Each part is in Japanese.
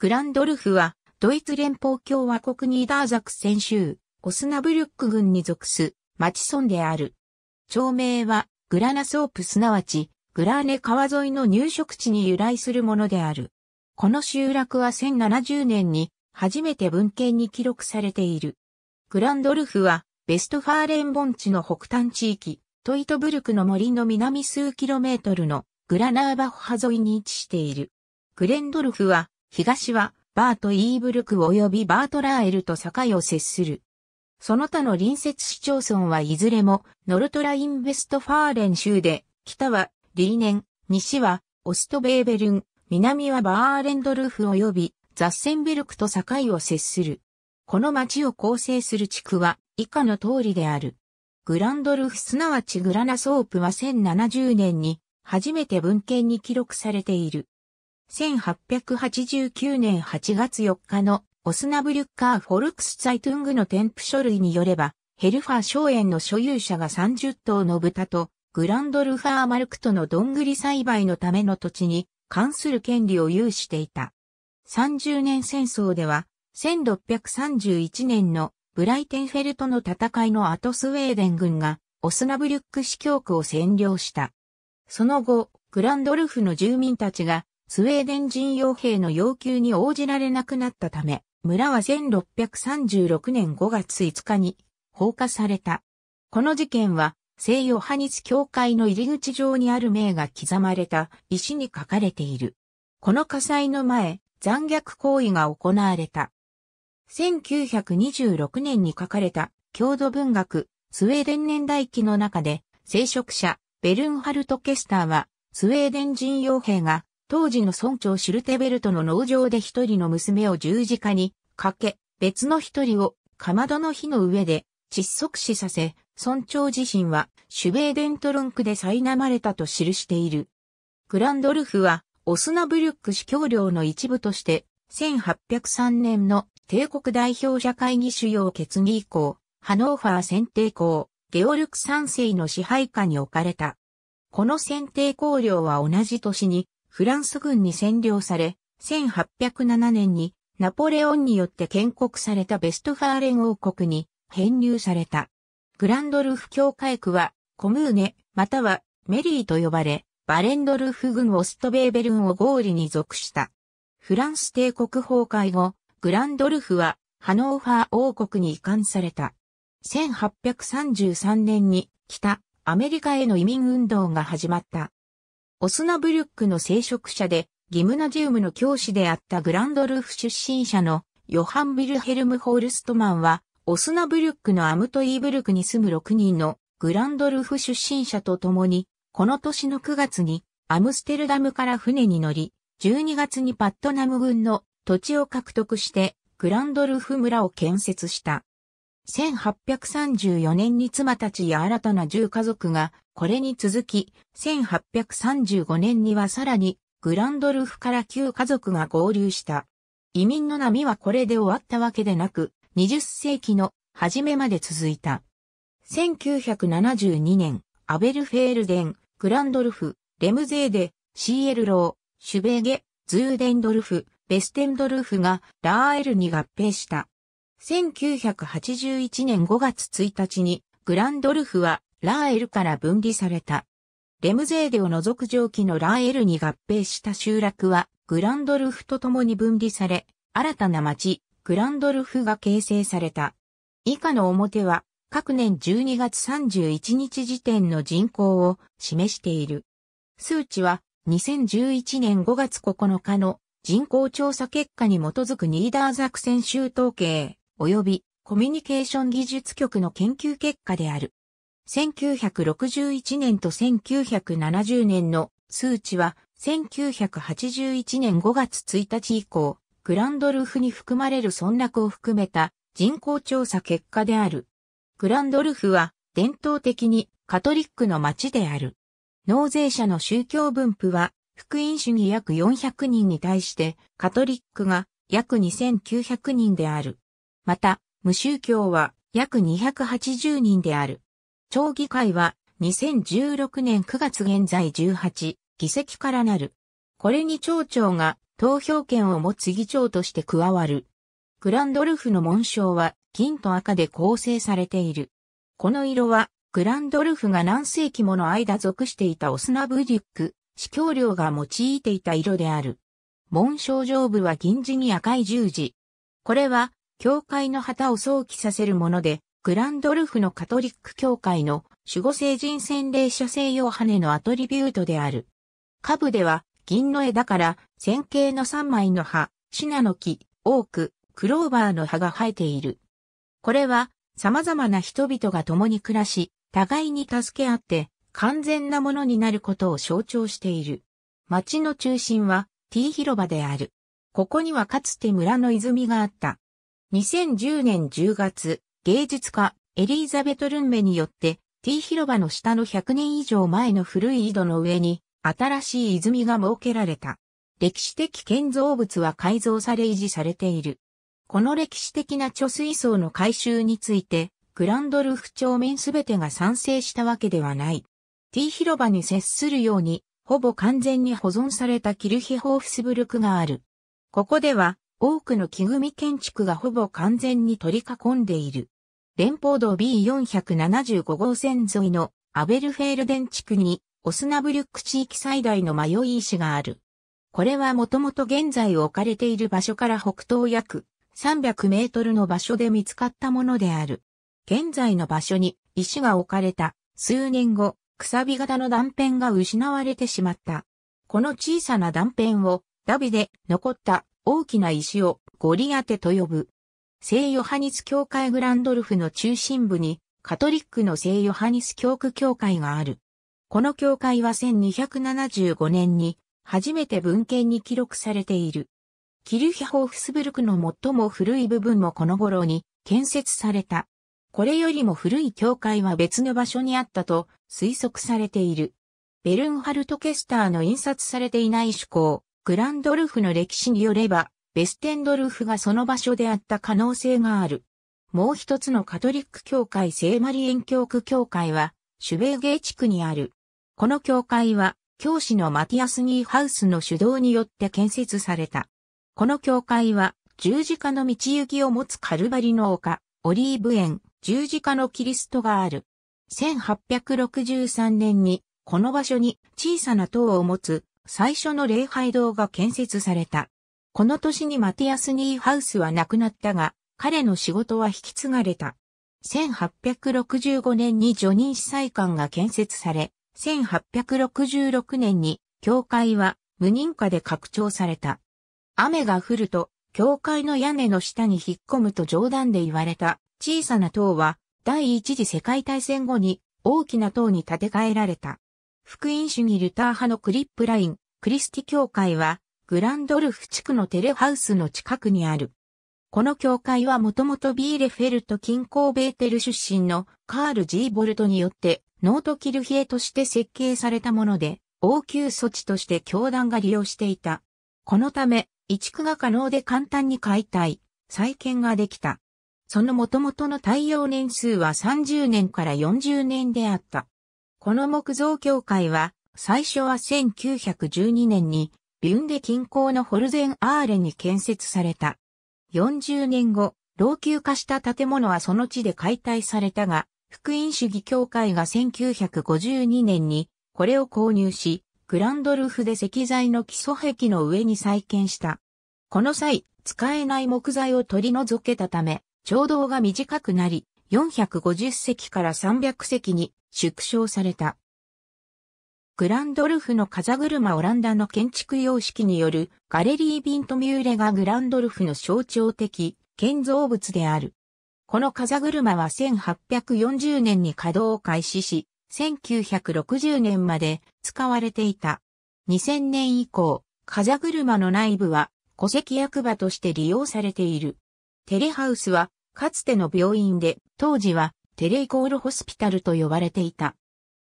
グランドルフは、ドイツ連邦共和国ニーダーザクセン州、オスナブルック郡に属す、町村である。町名は、グラナソープすなわち、グラーネ川沿いの入植地に由来するものである。この集落は1070年に、初めて文献に記録されている。グランドルフは、ベストファーレン盆地の北端地域、トイトブルクの森の南数キロメートルのグラナーバッハ沿いに位置している。グレンドルフは、東は、バート・イーブルク及びバート・ラーエルと境を接する。その他の隣接市町村はいずれも、ノルトライン・ベストファーレン州で、北は、リーネン、西は、オストベーベルン、南はバーレンドルフ及び、ザッセンベルクと境を接する。この町を構成する地区は、以下の通りである。グランドルフすなわちグラナソープは1070年に、初めて文献に記録されている。1889年8月4日のオスナブリュッカー・フォルクスツァイトゥングの添付書類によれば、ヘルファー荘園の所有者が30頭の豚と、グランドルファー・マルクとのどんぐり栽培のための土地に関する権利を有していた。30年戦争では、1631年のブライテンフェルトの戦いの後スウェーデン軍がオスナブリュック市教区を占領した。その後、グランドルフの住民たちがスウェーデン人傭兵の要求に応じられなくなったため、村は1636年5月5日に放火された。この事件は、西洋ハニス教会の入り口上にある名が刻まれた石に書かれている。この火災の前、残虐行為が行われた。1926年に書かれた郷土文学、スウェーデン年代記の中で、聖職者、ベルンハルト・ケスターは、スウェーデン人傭兵が当時の村長シュルテベルトの農場で一人の娘を十字架にかけ、別の一人をかまどの火の上で窒息死させ、村長自身はシュベーデントルンクで苛まれたと記している。グランドルフはオスナブリュック司教領の一部として、1803年の帝国代表者会議主要決議以降、ハノーファー選定校、ゲオルク三世の支配下に置かれた。この選定校領は同じ年にフランス軍に占領され、1807年にナポレオンによって建国されたベストファーレン王国に編入された。グランドルフ教会区はコムーネまたはメリーと呼ばれ、バレンドルフ軍オストベーベルンを合理に属した。フランス帝国崩壊後、グランドルフはハノーファー王国に移管された。1833年に北アメリカへの移民運動が始まった。オスナブリュックの聖職者で、ギムナジウムの教師であったグランドルーフ出身者のヨハン・ビルヘルム・ホールストマンは、オスナブリュックのアムトイーブルクに住む6人のグランドルーフ出身者と共に、この年の9月にアムステルダムから船に乗り、12月にパットナム軍の土地を獲得してグランドルーフ村を建設した。1834年に妻たちや新たな10家族がこれに続き、1835年にはさらに、グランドルフから旧家族が合流した。移民の波はこれで終わったわけでなく、20世紀の初めまで続いた。1972年、アベルフェールデン、グランドルフ、レムゼーデ、シーエルロー、シュベーゲ、ズーデンドルフ、ベステンドルフがラーエルに合併した。1981年5月1日にグランドルフはラーエルから分離された。レムゼーデを除く蒸気のラーエルに合併した集落は、グランドルフと共に分離され、新たな町、グランドルフが形成された。以下の表は、各年12月31日時点の人口を示している。数値は、2011年5月9日の人口調査結果に基づくニーダーザクセン州統計、及びコミュニケーション技術局の研究結果である。1961年と1970年の数値は1981年5月1日以降、グランドルフに含まれる村落を含めた人口調査結果である。グランドルフは伝統的にカトリックの町である。納税者の宗教分布は福音主義約400人に対してカトリックが約2900人である。また、無宗教は約280人である。町議会は2016年9月現在18議席からなる。これに町長が投票権を持つ議長として加わる。グランドルフの紋章は金と赤で構成されている。この色はグランドルフが何世紀もの間属していたオスナブリュック、司教領が用いていた色である。紋章上部は銀地に赤い十字。これは教会の旗を想起させるもので、グランドルフのカトリック教会の守護聖人洗礼者聖ヨハネのアトリビュートである。下部では銀の枝から線形の3枚の葉、シナの木、オーク、クローバーの葉が生えている。これは様々な人々が共に暮らし、互いに助け合って完全なものになることを象徴している。町の中心は T 広場である。ここにはかつて村の泉があった。2010年10月、芸術家エリーザベト・ルンメによって T 広場の下の100年以上前の古い井戸の上に新しい泉が設けられた。歴史的建造物は改造され維持されている。この歴史的な貯水槽の改修について、グランドルフ町民すべてが賛成したわけではない。T 広場に接するように、ほぼ完全に保存されたキルヒホーフスブルクがある。ここでは、多くの木組建築がほぼ完全に取り囲んでいる。連邦道 B475 号線沿いのアベルフェールデン地区にオスナブリュック地域最大の迷い石がある。これはもともと現在置かれている場所から北東約300メートルの場所で見つかったものである。現在の場所に石が置かれた数年後、くさび型の断片が失われてしまった。この小さな断片をダビで残った大きな石をゴリアテと呼ぶ。聖ヨハニス教会グランドルフの中心部に、カトリックの聖ヨハニス教区教会がある。この教会は1275年に、初めて文献に記録されている。キルヒホーフスブルクの最も古い部分もこの頃に建設された。これよりも古い教会は別の場所にあったと推測されている。ベルンハルト・ケスターの印刷されていない趣向、グランドルフの歴史によれば、ベステンドルフがその場所であった可能性がある。もう一つのカトリック教会聖マリエン教区教会は、シュベーゲー地区にある。この教会は、教師のマティアス・ニーハウスの主導によって建設された。この教会は、十字架の道行きを持つカルバリの丘、オリーブ園、十字架のキリストがある。1863年に、この場所に小さな塔を持つ最初の礼拝堂が建設された。この年にマティアス・ニーハウスは亡くなったが、彼の仕事は引き継がれた。1865年にジョニー司祭館が建設され、1866年に教会は無認可で拡張された。雨が降ると、教会の屋根の下に引っ込むと冗談で言われた小さな塔は第一次世界大戦後に大きな塔に建て替えられた。福音主義ルター派のクリップライン、クリスティ教会はグランドルフ地区のテレハウスの近くにある。この教会はもともとビーレフェルト近郊ベーテル出身のカール・ジーボルトによってノートキルヒエとして設計されたもので、応急措置として教団が利用していた。このため、移築が可能で簡単に解体、再建ができた。その元々の対応年数は30年から40年であった。この木造教会は、最初は1912年にビュンデ近郊のホルゼンアーレに建設された。40年後、老朽化した建物はその地で解体されたが、福音主義協会が1952年にこれを購入し、グランドルフで石材の基礎壁の上に再建した。この際、使えない木材を取り除けたため、町道が短くなり、450席から300席に縮小された。グランドルフの風車オランダの建築様式によるガレリー・ビントミューレがグランドルフの象徴的建造物である。この風車は1840年に稼働を開始し、1960年まで使われていた。2000年以降、風車の内部は戸籍役場として利用されている。テレハウスはかつての病院で、当時はテレイコールホスピタルと呼ばれていた。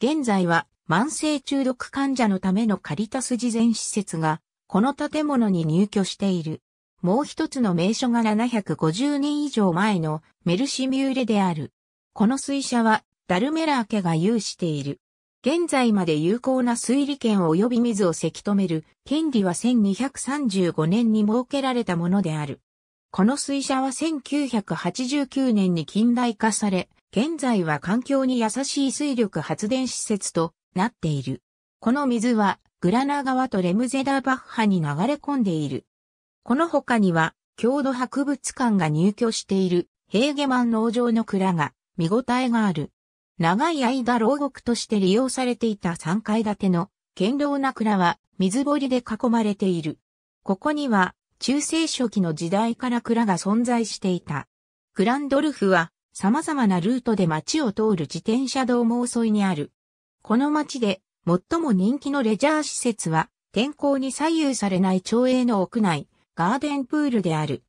現在は慢性中毒患者のためのカリタス事前施設が、この建物に入居している。もう一つの名所が750年以上前のメルシミューレである。この水車はダルメラー家が有している。現在まで有効な水利権及び水をせき止める権利は1235年に設けられたものである。この水車は1989年に近代化され、現在は環境に優しい水力発電施設となっている。この水はグラナ川とレムゼダーバッハに流れ込んでいる。この他には、郷土博物館が入居しているヘーゲマン農場の蔵が見応えがある。長い間牢獄として利用されていた3階建ての堅牢な蔵は水堀で囲まれている。ここには中世初期の時代から蔵が存在していた。グランドルフは様々なルートで街を通る自転車道も遅いにあるこの町で最も人気のレジャー施設は天候に左右されない町営の屋内ガーデンプールである。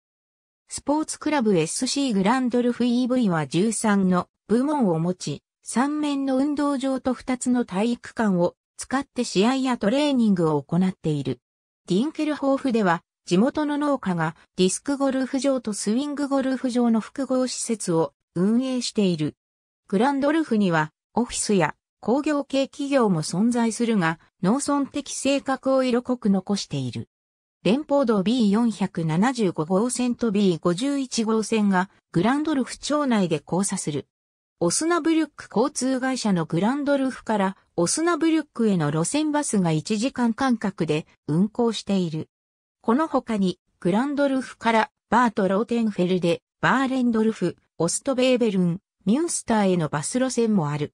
スポーツクラブ SC グランドルフ EV は13の部門を持ち、3面の運動場と2つの体育館を使って試合やトレーニングを行っている。ディンケルホーフでは地元の農家がディスクゴルフ場とスイングゴルフ場の複合施設を運営している。グランドルフにはオフィスや工業系企業も存在するが、農村的性格を色濃く残している。連邦道 B475 号線と B51 号線がグランドルフ町内で交差する。オスナブルック交通会社のグランドルフからオスナブルックへの路線バスが1時間間隔で運行している。この他にグランドルフからバート・ローテンフェルデ、バーレンドルフ、オストベーベルン、ミュンスターへのバス路線もある。